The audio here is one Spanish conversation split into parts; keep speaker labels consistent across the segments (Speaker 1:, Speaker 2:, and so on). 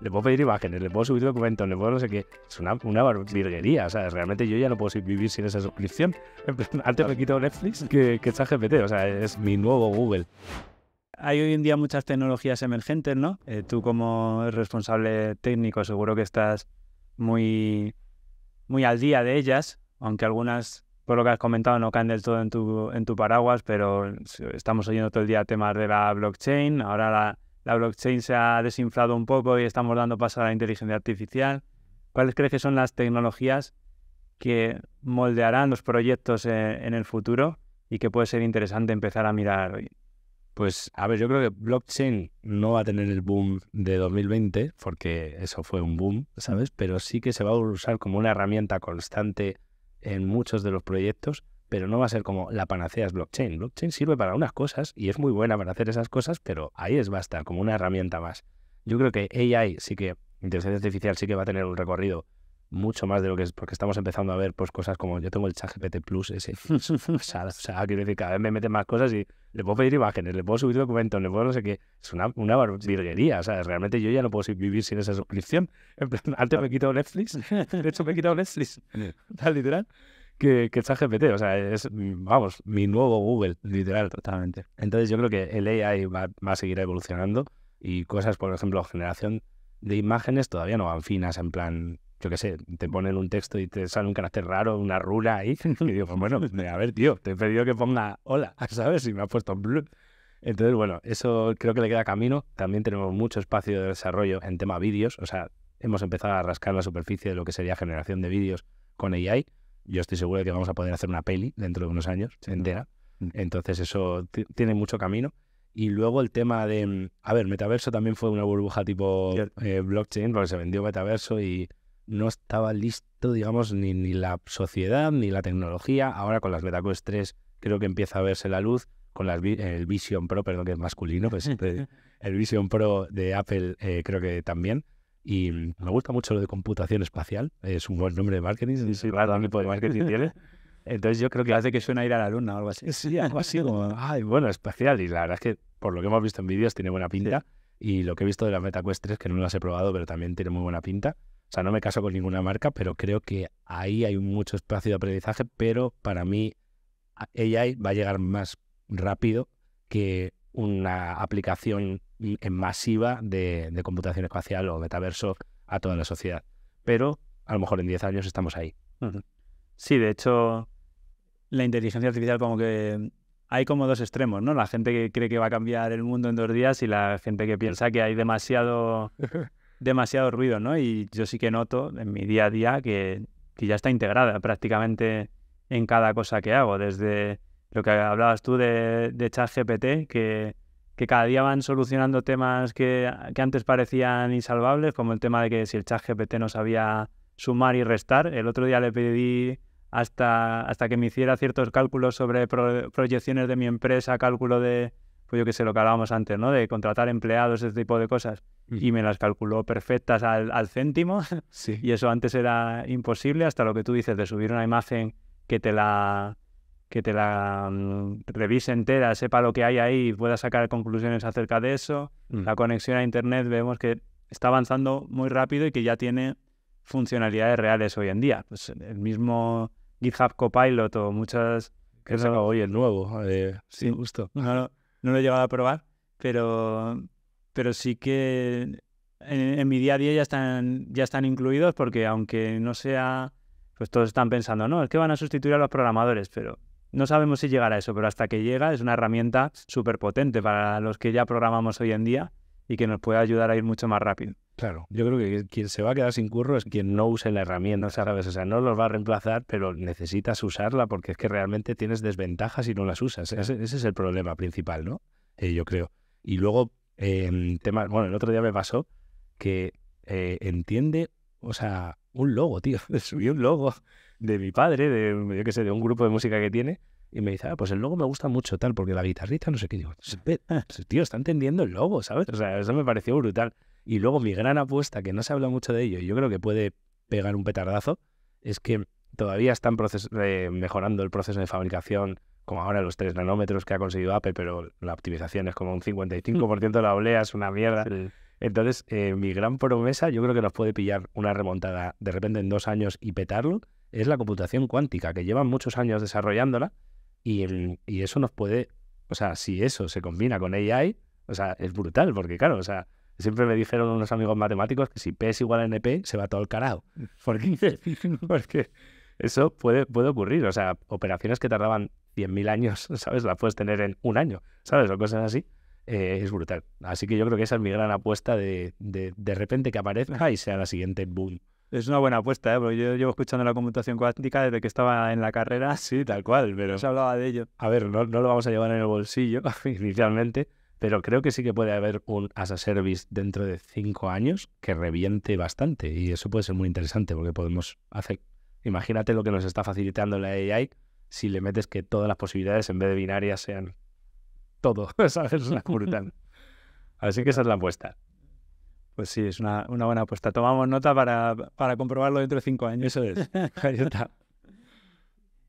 Speaker 1: le puedo pedir imágenes, le puedo subir documentos, le puedo no sé qué. Es una, una virguería, o sea, realmente yo ya no puedo vivir sin esa suscripción. Antes me quito Netflix que, que GPT, o sea, es mi nuevo Google. Hay hoy en día muchas tecnologías emergentes, ¿no? Eh, tú como responsable técnico seguro que estás muy, muy al día de ellas, aunque algunas, por lo que has comentado, no caen del todo en tu, en tu paraguas, pero estamos oyendo todo el día temas de la blockchain, ahora la la blockchain se ha desinflado un poco y estamos dando paso a la inteligencia artificial. ¿Cuáles crees que son las tecnologías que moldearán los proyectos eh, en, el futuro y que puede ser interesante empezar a mirar? hoy? Pues, a ver, yo creo que blockchain no va a tener el boom de 2020, porque eso fue un boom, ¿sabes? Pero sí que se va a usar como una herramienta constante en muchos de los proyectos pero no va a ser como la panacea es blockchain. Blockchain sirve para unas cosas y es muy buena para hacer esas cosas, pero ahí es basta, como una herramienta más. Yo creo que AI sí que, inteligencia artificial sí que va a tener un recorrido mucho más de lo que es, porque estamos empezando a ver pues cosas como yo tengo el chat GPT Plus ese, o sea, o quiero decir, cada vez me meten más cosas y le puedo pedir imágenes, le puedo subir documentos, le puedo no sé qué, es una, una virguería, o sea, realmente yo ya no puedo vivir sin esa suscripción, antes me he quitado Netflix, de hecho me he quitado Netflix, tal literal, que, que ChatGPT. O sea, es, mm, vamos, mi nuevo Google, literal, totalmente. Entonces yo creo que el AI va, a seguir evolucionando y cosas, por ejemplo, generación de imágenes todavía no van finas, en plan, yo qué sé, te ponen un texto y te sale un carácter raro, una rula ahí. Y digo, pues bueno, a ver, tío, te he pedido que ponga hola, ¿sabes? Y me ha puesto blue. Entonces, bueno, eso creo que le queda camino. También tenemos mucho espacio de desarrollo en tema vídeos. O sea, hemos empezado a rascar la superficie de lo que sería generación de vídeos con AI yo estoy seguro de que vamos a poder hacer una peli dentro de unos años entera. Mm. Entonces eso tiene mucho camino. Y luego el tema de, mm, a ver, metaverso también fue una burbuja tipo eh, blockchain, porque se vendió metaverso y no estaba listo, digamos, ni, ni la sociedad ni la tecnología. Ahora con las MetaQuest 3 creo que empieza a verse la luz, con las, el Vision Pro, perdón, que es masculino, pues, el Vision Pro de Apple eh, creo que también. Y me gusta mucho lo de computación espacial. Es un buen nombre de marketing. Sí, claro, también de marketing tiene. Entonces yo creo que hace que suena ir a la luna o algo así. Sí, algo así como, ay, bueno, espacial. Y la verdad es que por lo que hemos visto en vídeos tiene buena pinta. Y lo que he visto de la MetaQuest 3, que no las he probado, pero también tiene muy buena pinta. O sea, no me caso con ninguna marca, pero creo que ahí hay mucho espacio de aprendizaje, pero para mí AI va a llegar más rápido que una aplicación masiva de, computación espacial o metaverso a toda la sociedad. Pero a lo mejor en 10 años estamos ahí. Sí, de hecho, la inteligencia artificial como que hay como dos extremos, ¿no? La gente que cree que va a cambiar el mundo en dos días y la gente que piensa que hay demasiado, demasiado ruido, ¿no? Y yo sí que noto en mi día a día que, ya está integrada prácticamente en cada cosa que hago, desde lo que hablabas tú de, de ChatGPT, que que cada día van solucionando temas que, antes parecían insalvables, como el tema de que si el chat GPT no sabía sumar y restar. El otro día le pedí hasta, hasta que me hiciera ciertos cálculos sobre proyecciones de mi empresa, cálculo de, pues yo qué sé, lo que hablábamos antes, ¿no? De contratar empleados, ese tipo de cosas. Mm. Y me las calculó perfectas al, al céntimo. Y eso antes era imposible, hasta lo que tú dices de subir una imagen que te la que te la mm, revise entera, sepa lo que hay ahí y pueda sacar conclusiones acerca de eso. Mm. La conexión a Internet vemos que está avanzando muy rápido y que ya tiene funcionalidades reales hoy en día. Pues el mismo GitHub Copilot o muchas... Que hoy el nuevo, eh, sí, No, lo he llegado a probar, pero, pero sí que en, mi día a día ya están, ya están incluidos porque aunque no sea... Pues todos están pensando, no, es que van a sustituir a los programadores, pero no sabemos si llegará a eso, pero hasta que llega es una herramienta súper potente para los que ya programamos hoy en día y que nos puede ayudar a ir mucho más rápido. Claro, yo creo que quien se va a quedar sin curro es quien no use la herramienta, ¿sabes? O sea, no los va a reemplazar, pero necesitas usarla porque es que realmente tienes desventajas si no las usas. Ese, es el problema principal, ¿no? Eh, yo creo. Y luego, eh, em, temas, bueno, el otro día me pasó que eh, entiende, o sea, un logo, tío. Subí un logo de mi padre, de, yo qué sé, de un grupo de música que tiene. Y me dice, ah, pues el logo me gusta mucho, tal, porque la guitarrita, no sé qué. Digo, tío, está entendiendo el logo, ¿sabes? O sea, eso me pareció brutal. Y luego mi gran apuesta, que no se habla mucho de ello, y yo creo que puede pegar un petardazo, es que todavía están eh, mejorando el proceso de fabricación, como ahora los 3 nanómetros que ha conseguido Apple, pero la optimización es como un 55% de la olea, es una mierda. Entonces, eh, mi gran promesa, yo creo que nos puede pillar una remontada de repente en dos años y petarlo, es la computación cuántica, que llevan muchos años desarrollándola y, eso nos puede, o sea, si eso se combina con AI, o sea, es brutal, porque claro, o sea, siempre me dijeron unos amigos matemáticos que si P es igual a NP, se va todo el carajo. ¿Por qué? porque eso puede, puede ocurrir, o sea, operaciones que tardaban 100.000 años, ¿sabes? La puedes tener en un año, ¿sabes? O cosas así. Eh, es brutal. Así que yo creo que esa es mi gran apuesta de de, de repente que aparezca y sea la siguiente boom es una buena apuesta, ¿eh? porque yo llevo escuchando la computación cuántica desde que estaba en la carrera. Sí, tal cual, pero... Se hablaba de ello. A ver, no, lo vamos a llevar en el bolsillo inicialmente, pero creo que sí que puede haber un as a service dentro de cinco años que reviente bastante y eso puede ser muy interesante porque podemos hacer... Imagínate lo que nos está facilitando la AI si le metes que todas las posibilidades en vez de binarias sean todo, ¿sabes? Es brutal. Así que esa es la apuesta. Pues sí, es una, buena apuesta. Tomamos nota para, comprobarlo dentro de cinco años. Eso es.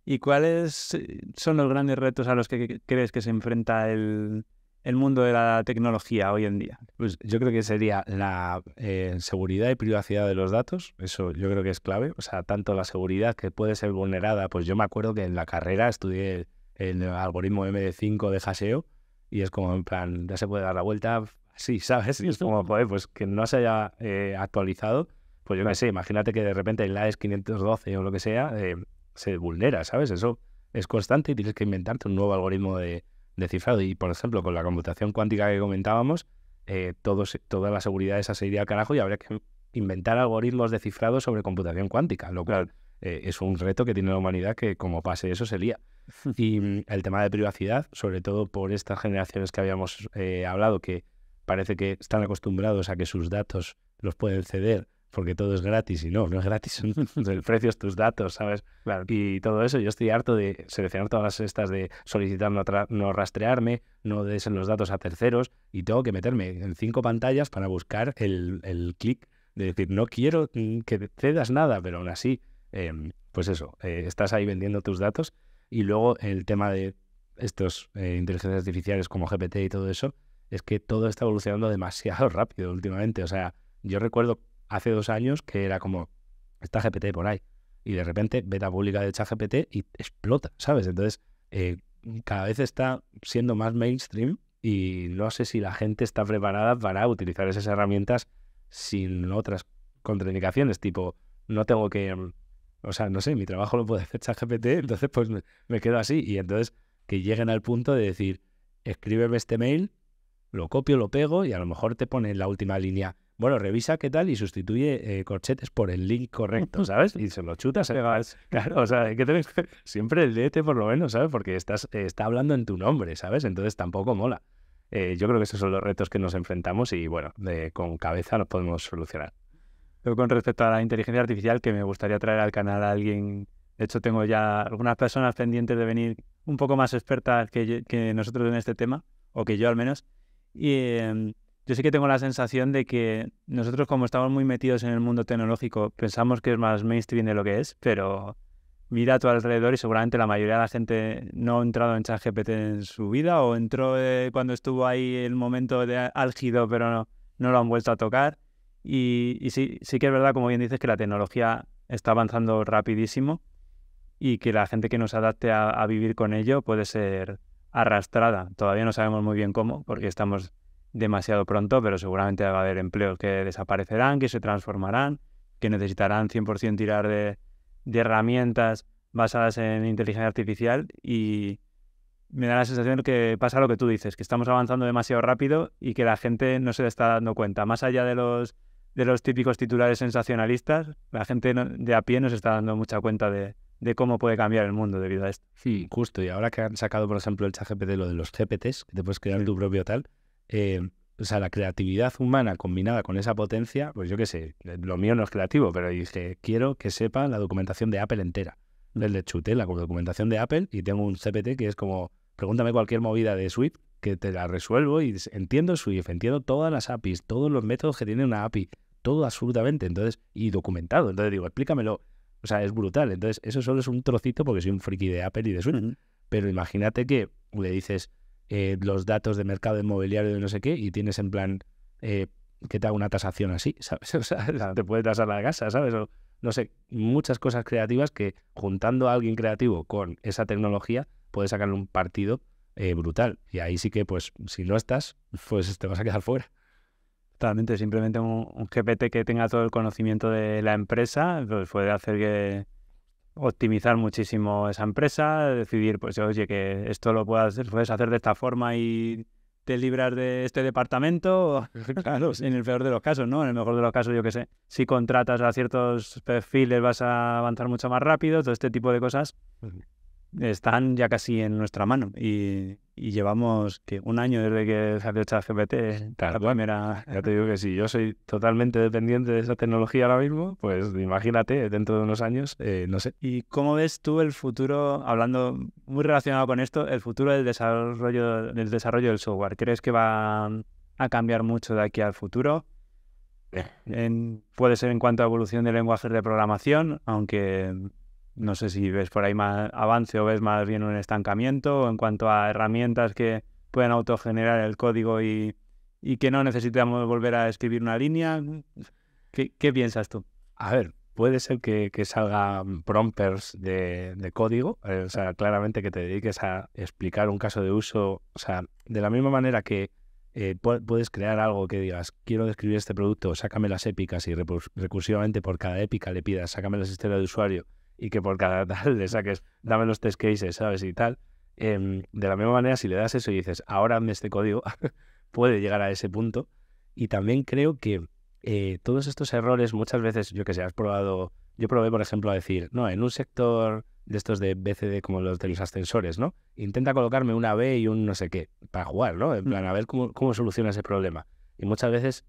Speaker 1: ¿Y cuáles eh, son los grandes retos a los que crees que se enfrenta el, mundo de la tecnología hoy en día? Pues yo creo que sería la eh, seguridad y privacidad de los datos. Eso yo creo que es clave. O sea, tanto la seguridad que puede ser vulnerada. Pues yo me acuerdo que en la carrera estudié el algoritmo MD5 de haseo y es como en plan, ya se puede dar la vuelta, Sí, ¿sabes? Y es como, pues que no se haya eh, actualizado, pues yo no sé, imagínate que de repente el AES 512 o lo que sea eh, se vulnera, ¿sabes? Eso es constante y tienes que inventarte un nuevo algoritmo de, cifrado. Y, por ejemplo, con la computación cuántica que comentábamos, eh, toda la seguridad esa se iría al carajo y habría que inventar algoritmos de cifrado sobre computación cuántica, lo cual es un reto que tiene la humanidad que como pase eso se lía. Y mm, el tema de privacidad, sobre todo por estas generaciones que habíamos hablado, que parece que están acostumbrados a que sus datos los pueden ceder porque todo es gratis y no, no es gratis, el precio es tus datos, ¿sabes? Y todo eso, yo estoy harto de seleccionar todas estas de solicitar no, rastrearme, no des los datos a terceros y tengo que meterme en cinco pantallas para buscar el, clic de decir, no quiero que cedas nada, pero aún así, em, pues eso, eh, estás ahí vendiendo tus datos y luego el tema de estos eh, inteligencias artificiales como GPT y todo eso, es que todo está evolucionando demasiado rápido últimamente. O sea, yo recuerdo hace dos años que era como, está GPT por ahí. Y de repente, beta pública de ChatGPT y explota, ¿sabes? Entonces, eh, cada vez está siendo más mainstream y no sé si la gente está preparada para utilizar esas herramientas sin otras contraindicaciones, tipo, no tengo que, mm, o sea, no sé, mi trabajo lo puede hacer ChatGPT, entonces pues me, me quedo así. Y entonces que lleguen al punto de decir, escríbeme este mail lo copio, lo pego y a lo mejor te pone la última línea. Bueno, revisa qué tal y sustituye eh, corchetes por el link correcto, ¿sabes? Y se lo chutas. ¿eh? Claro, o sea, que tenés? siempre dt por lo menos, ¿sabes? Porque estás, eh, está hablando en tu nombre, ¿sabes? Entonces tampoco mola. Eh, yo creo que esos son los retos que nos enfrentamos y bueno, con cabeza los podemos solucionar. Pero con respecto a la inteligencia artificial, que me gustaría traer al canal a alguien, de hecho tengo ya algunas personas pendientes de venir un poco más expertas que nosotros en este tema, o que yo al menos, y em, yo sí que tengo la sensación de que nosotros como estamos muy metidos en el mundo tecnológico, pensamos que es más mainstream de lo que es, pero mira a tu alrededor y seguramente la mayoría de la gente no ha entrado en ChatGPT en su vida o entró eh, cuando estuvo ahí el momento de álgido, pero no, lo han vuelto a tocar. Y, sí, sí que es verdad, como bien dices, que la tecnología está avanzando rapidísimo y que la gente que nos adapte a, a vivir con ello puede ser arrastrada. Todavía no sabemos muy bien cómo, porque estamos demasiado pronto, pero seguramente va a haber empleos que desaparecerán, que se transformarán, que necesitarán 100% tirar de, herramientas basadas en inteligencia artificial y me da la sensación que pasa lo que tú dices, que estamos avanzando demasiado rápido y que la gente no se le está dando cuenta. Más allá de los, de los típicos titulares sensacionalistas, la gente de a pie no se está dando mucha cuenta de, de cómo puede cambiar el mundo debido a esto. Sí, justo. Y ahora que han sacado, por ejemplo, el ChatGPT, lo de los GPTs, que te puedes crear tu propio tal, eh, o sea, la creatividad humana combinada con esa potencia, pues yo qué sé, eh, lo mío no es creativo, pero dije, quiero que sepa la documentación de Apple entera. Mm. desde de Chutela, con documentación de Apple, y tengo un CPT que es como, pregúntame cualquier movida de Swift, que te la resuelvo y entiendo Swift, entiendo todas las APIs, todos los métodos que tiene una API, todo absolutamente, entonces, y documentado. Entonces digo, explícamelo o sea, es brutal. Entonces, eso solo es un trocito porque soy un friki de Apple y de Sony. Pero imagínate que le dices eh, los datos de mercado inmobiliario de no sé qué y tienes en plan eh, que te haga una tasación así, ¿sabes? O sea, te puede tasar la casa, ¿sabes? O, no sé, muchas cosas creativas que juntando a alguien creativo con esa tecnología puede sacarle un partido eh, brutal. Y ahí sí que, pues, si no estás, pues te vas a quedar fuera. Totalmente, simplemente un, GPT que tenga todo el conocimiento de la empresa, pues puede hacer que optimizar muchísimo esa empresa, decidir, pues oye, que esto lo puedas, puedes hacer de esta forma y te libras de este departamento, en el peor de los casos, ¿no? En el mejor de los casos, yo que sé, si contratas a ciertos perfiles vas a avanzar mucho más rápido, todo este tipo de cosas están ya casi en nuestra mano y, llevamos que un año desde que salió ChatGPT. Claro, primera... ya te digo que si yo soy totalmente dependiente de esa tecnología ahora mismo, pues imagínate dentro de unos años, eh, no sé. ¿Y cómo ves tú el futuro, hablando muy relacionado con esto, el futuro del desarrollo, del desarrollo del software? ¿Crees que va a cambiar mucho de aquí al futuro? Eh. puede ser en cuanto a evolución de lenguajes de programación, aunque no sé si ves por ahí más avance o ves más bien un estancamiento en cuanto a herramientas que puedan autogenerar el código y, que no necesitamos volver a escribir una línea. ¿Qué, piensas tú? A ver, puede ser que, que salgan prompters de, código, eh, o sea, claramente que te dediques a explicar un caso de uso, o sea, de la misma manera que eh, puedes crear algo que digas, quiero describir este producto, sácame las épicas y recursivamente por cada épica le pidas, sácame las historias de usuario y que por cada tal le saques, dame los test cases, ¿sabes? Y tal. Em, de la misma manera, si le das eso y dices, ahora hazme este código, puede llegar a ese punto. Y también creo que eh, todos estos errores, muchas veces, yo que sé, has probado, yo probé, por ejemplo, a decir, no, en un sector de estos de BCD como los de los ascensores, ¿no? Intenta colocarme una B y un no sé qué para jugar, ¿no? En plan, mm. a ver cómo, cómo soluciona ese problema. Y muchas veces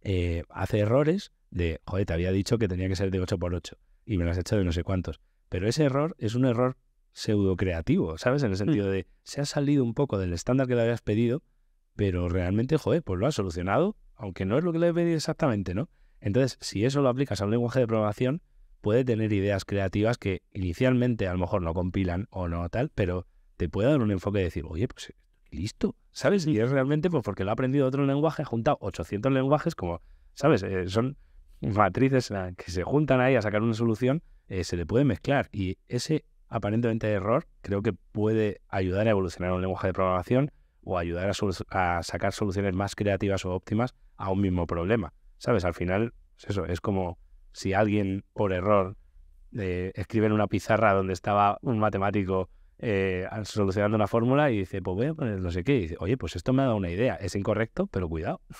Speaker 1: eh, hace errores de, joder, te había dicho que tenía que ser de 8x8 y me las he echado de no sé cuántos. Pero ese error es un error pseudo creativo, ¿sabes? En el sentido mm. de se ha salido un poco del estándar que le habías pedido, pero realmente, joder, pues lo has solucionado, aunque no es lo que le he pedido exactamente, ¿no? Entonces, si eso lo aplicas a un lenguaje de programación, puede tener ideas creativas que inicialmente a lo mejor no compilan o no tal, pero te puede dar un enfoque de decir, oye, pues listo, ¿sabes? Mm. Y es realmente pues porque lo ha aprendido otro lenguaje, ha juntado 800 lenguajes, como, ¿sabes? Eh, son matrices que se juntan ahí a sacar una solución, eh, se le puede mezclar. Y ese aparentemente error creo que puede ayudar a evolucionar un lenguaje de programación o ayudar a, sacar soluciones más creativas o óptimas a un mismo problema. ¿Sabes? Al final, es pues eso, es como si alguien por error eh, escribe en una pizarra donde estaba un matemático eh, solucionando una fórmula y dice, pues voy a poner no sé qué. Y dice, oye, pues esto me ha dado una idea. Es incorrecto, pero cuidado.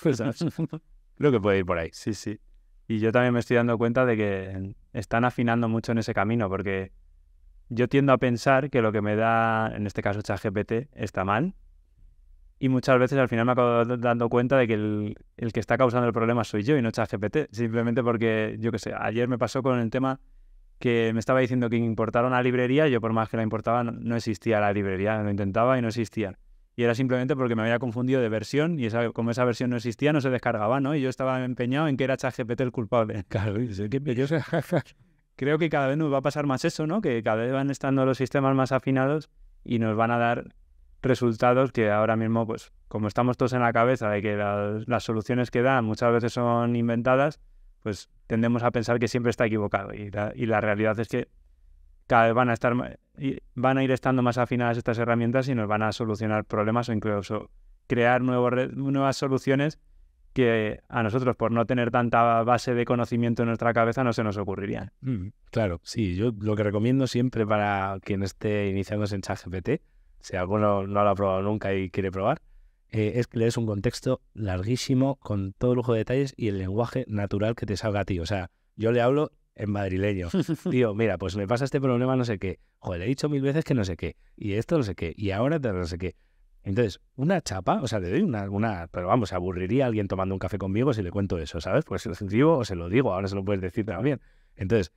Speaker 1: Creo que puede ir por ahí. Sí, sí. Y yo también me estoy dando cuenta de que están afinando mucho en ese camino, porque yo tiendo a pensar que lo que me da, en este caso ChatGPT, está mal. Y muchas veces al final me acabo dando cuenta de que el, que está causando el problema soy yo y no ChatGPT. Simplemente porque, yo qué sé, ayer me pasó con el tema que me estaba diciendo que importara una librería, yo por más que la importaba no, no existía la librería, lo intentaba y no existía y era simplemente porque me había confundido de versión y como esa versión no existía, no se descargaba, ¿no? Y yo estaba empeñado en que era ChatGPT el culpable. Claro, Creo que cada vez nos va a pasar más eso, ¿no? Que cada vez van estando los sistemas más afinados y nos van a dar resultados que ahora mismo, pues, como estamos todos en la cabeza de que las, soluciones que dan muchas veces son inventadas, pues tendemos a pensar que siempre está equivocado. y la realidad es que cada vez van a estar van a ir estando más afinadas estas herramientas y nos van a solucionar problemas o incluso crear nuevos, nuevas soluciones que a nosotros, por no tener tanta base de conocimiento en nuestra cabeza, no se nos ocurrirían. Mm, claro, sí, yo lo que recomiendo siempre para quien esté iniciando en ChatGPT, si alguno no lo ha probado nunca y quiere probar, eh, es que le des un contexto larguísimo con todo lujo de detalles y el lenguaje natural que te salga a ti. O sea, yo le hablo en madrileño. Tío, mira, pues me pasa este problema, no sé qué. Joder, he dicho mil veces que no sé qué. Y esto no sé qué. Y ahora no sé qué. Entonces, una chapa, o sea, te doy una, una, pero vamos, aburriría a alguien tomando un café conmigo si le cuento eso, ¿sabes? Pues se lo escribo o se lo digo, ahora se lo puedes decir también. Entonces,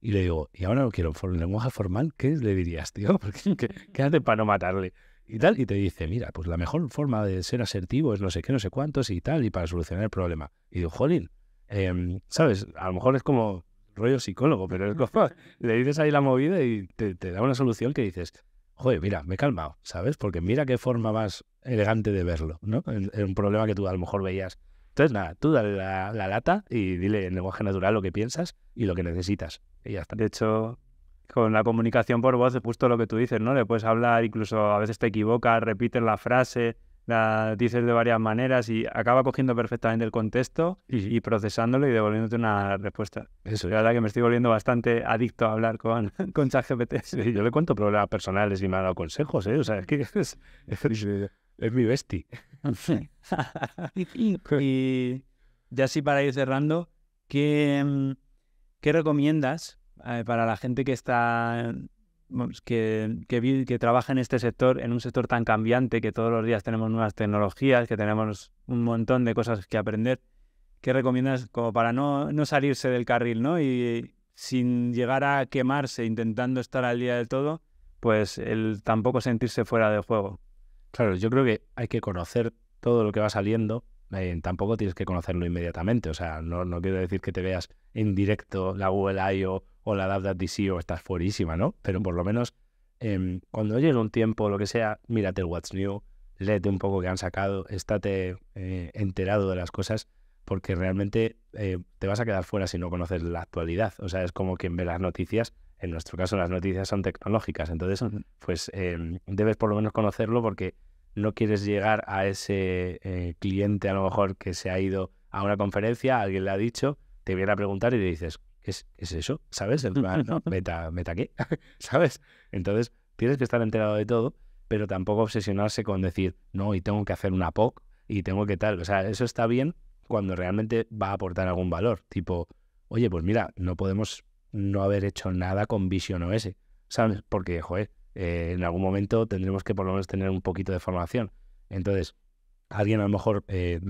Speaker 1: y le digo, y ahora no quiero un lenguaje formal, ¿qué le dirías, tío? ¿qué, hace para no matarle? Y tal, y te dice, mira, pues la mejor forma de ser asertivo es no sé qué, no sé cuántos y tal, y para solucionar el problema. Y digo, jolín, Em, ¿Sabes? A lo mejor es como rollo psicólogo, pero es como, le dices ahí la movida y te, da una solución que dices, joder, mira, me he calmado, ¿sabes? Porque mira qué forma más elegante de verlo, ¿no? Es un problema que tú a lo mejor veías. Entonces, nada, tú dale la, lata y dile en lenguaje natural lo que piensas y lo que necesitas. Y ya está. De hecho, con la comunicación por voz, justo lo que tú dices, ¿no? Le puedes hablar, incluso a veces te equivocas, repites la frase, la dices de varias maneras y acaba cogiendo perfectamente el contexto y, procesándolo y devolviéndote una respuesta. Eso es. La verdad que me estoy volviendo bastante adicto a hablar con, con ChatGPT. yo le cuento problemas personales y me ha dado consejos, ¿eh? O sea, es que es, mi bestia. y ya así para ir cerrando, ¿qué, mm, qué recomiendas eh, para la gente que está que, que, trabaja en este sector, en un sector tan cambiante, que todos los días tenemos nuevas tecnologías, que tenemos un montón de cosas que aprender. ¿Qué recomiendas como para no, no salirse del carril, ¿no? Y sin llegar a quemarse, intentando estar al día del todo, pues el tampoco sentirse fuera de juego. Claro, yo creo que hay que conocer todo lo que va saliendo eh, tampoco tienes que conocerlo inmediatamente. O sea, no, quiero decir que te veas en directo la Google I.O. o la DC o estás fuerísima, ¿no? Pero por lo menos em, cuando llegue un tiempo, lo que sea, mírate el What's New, léete un poco que han sacado, estate eh, enterado de las cosas, porque realmente eh, te vas a quedar fuera si no conoces la actualidad. O sea, es como quien ve las noticias. En nuestro caso, las noticias son tecnológicas. Entonces, pues em, debes por lo menos conocerlo porque no quieres llegar a ese eh, cliente a lo mejor que se ha ido a una conferencia, alguien le ha dicho, te viene a preguntar y le dices, es, eso? ¿Sabes? El, no, meta, meta qué, ¿sabes? Entonces, tienes que estar enterado de todo, pero tampoco obsesionarse con decir, no, y tengo que hacer una POC y tengo que tal. O sea, eso está bien cuando realmente va a aportar algún valor. Tipo, oye, pues mira, no podemos no haber hecho nada con Vision OS, ¿sabes? Porque, joder, eh, en algún momento tendremos que por lo menos tener un poquito de formación. Entonces, alguien a lo mejor, eh,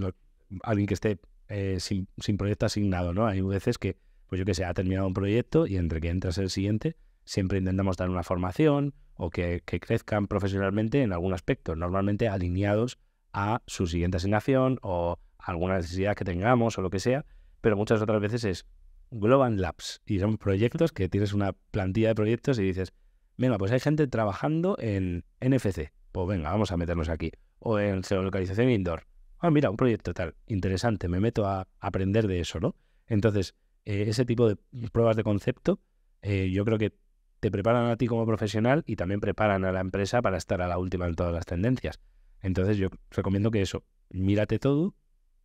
Speaker 1: alguien que esté eh, sin, proyecto asignado, ¿no? Hay veces que, pues yo que sé, ha terminado un proyecto y entre que entras el siguiente, siempre intentamos dar una formación o que, que crezcan profesionalmente en algún aspecto, normalmente alineados a su siguiente asignación o alguna necesidad que tengamos o lo que sea, pero muchas otras veces es Global Labs y son proyectos que tienes una plantilla de proyectos y dices, venga, pues hay gente trabajando en NFC, pues venga, vamos a meternos aquí. O en localización indoor. Ah, mira, un proyecto tal, interesante, me meto a aprender de eso, ¿no? Entonces, eh, ese tipo de pruebas de concepto, eh, yo creo que te preparan a ti como profesional y también preparan a la empresa para estar a la última en todas las tendencias. Entonces yo recomiendo que eso, mírate todo,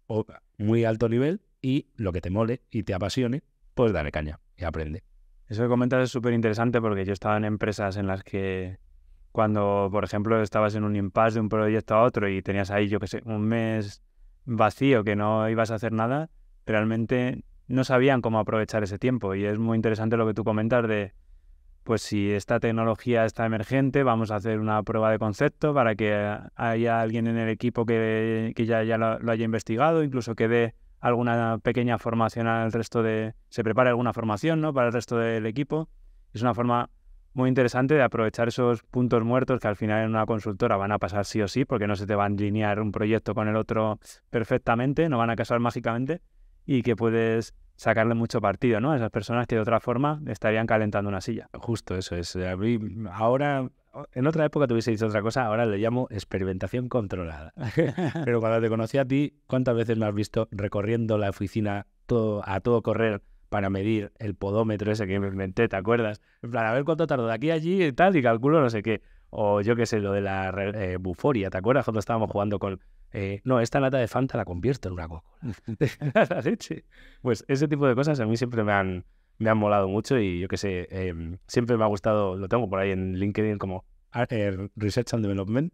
Speaker 1: o muy alto nivel, y lo que te mole y te apasione, pues dale caña y aprende. Eso que comentas es súper interesante porque yo estaba en empresas en las que cuando, por ejemplo, estabas en un impasse de un proyecto a otro y tenías ahí, yo qué sé, un mes vacío que no ibas a hacer nada, realmente no sabían cómo aprovechar ese tiempo. Y es muy interesante lo que tú comentas de, pues si esta tecnología está emergente, vamos a hacer una prueba de concepto para que haya alguien en el equipo que, ya, ya lo, lo, haya investigado, incluso que dé alguna pequeña formación al resto de... Se prepara alguna formación, ¿no? Para el resto del equipo. Es una forma muy interesante de aprovechar esos puntos muertos que al final en una consultora van a pasar sí o sí, porque no se te va a alinear un proyecto con el otro perfectamente, no van a casar mágicamente y que puedes sacarle mucho partido, ¿no? A esas personas que de otra forma estarían calentando una silla. Justo eso es. ahora, en otra época te hubiese dicho otra cosa, ahora le llamo experimentación controlada. Pero cuando te conocí a ti, ¿cuántas veces me has visto recorriendo la oficina todo, a todo correr para medir el podómetro ese que me inventé, ¿te acuerdas? En plan, a ver cuánto tardo de aquí a allí y tal, y calculo no sé qué. O yo qué sé, lo de la eh, buforia, ¿te acuerdas cuando estábamos jugando con... Eh, no, esta lata de Fanta la convierto en una coca Pues ese tipo de cosas a mí siempre me han, me han molado mucho y yo qué sé, em, siempre me ha gustado, lo tengo por ahí en LinkedIn como Research and Development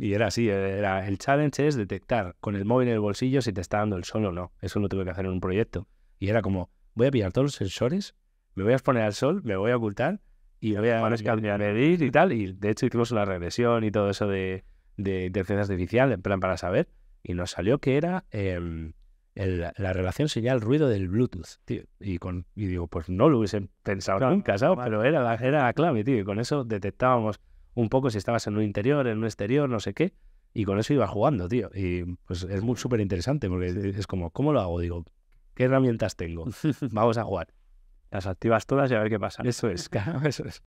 Speaker 1: y era así, eh, era, el challenge es detectar con el móvil en el bolsillo si te está dando el sol o no. Eso lo tuve que hacer en un proyecto. Y era como, voy a pillar todos los sensores, me voy a exponer al sol, me voy a ocultar y había varios medir y tal. Y de hecho hicimos una regresión y todo eso de, de inteligencia artificial, en plan para saber. Y nos salió que era em, la relación señal-ruido del Bluetooth, tío. Y, con, digo, pues no lo hubiese pensado nunca, ¿sabes? Pero era la, era clave, tío. Y con eso detectábamos un poco si estabas en un interior, en un exterior, no sé qué. Y con eso iba jugando, tío. Y pues es súper interesante porque es como, ¿cómo lo hago? Digo, ¿qué herramientas tengo? Vamos a jugar las activas todas y a ver qué pasa. Eso es, claro, eso es.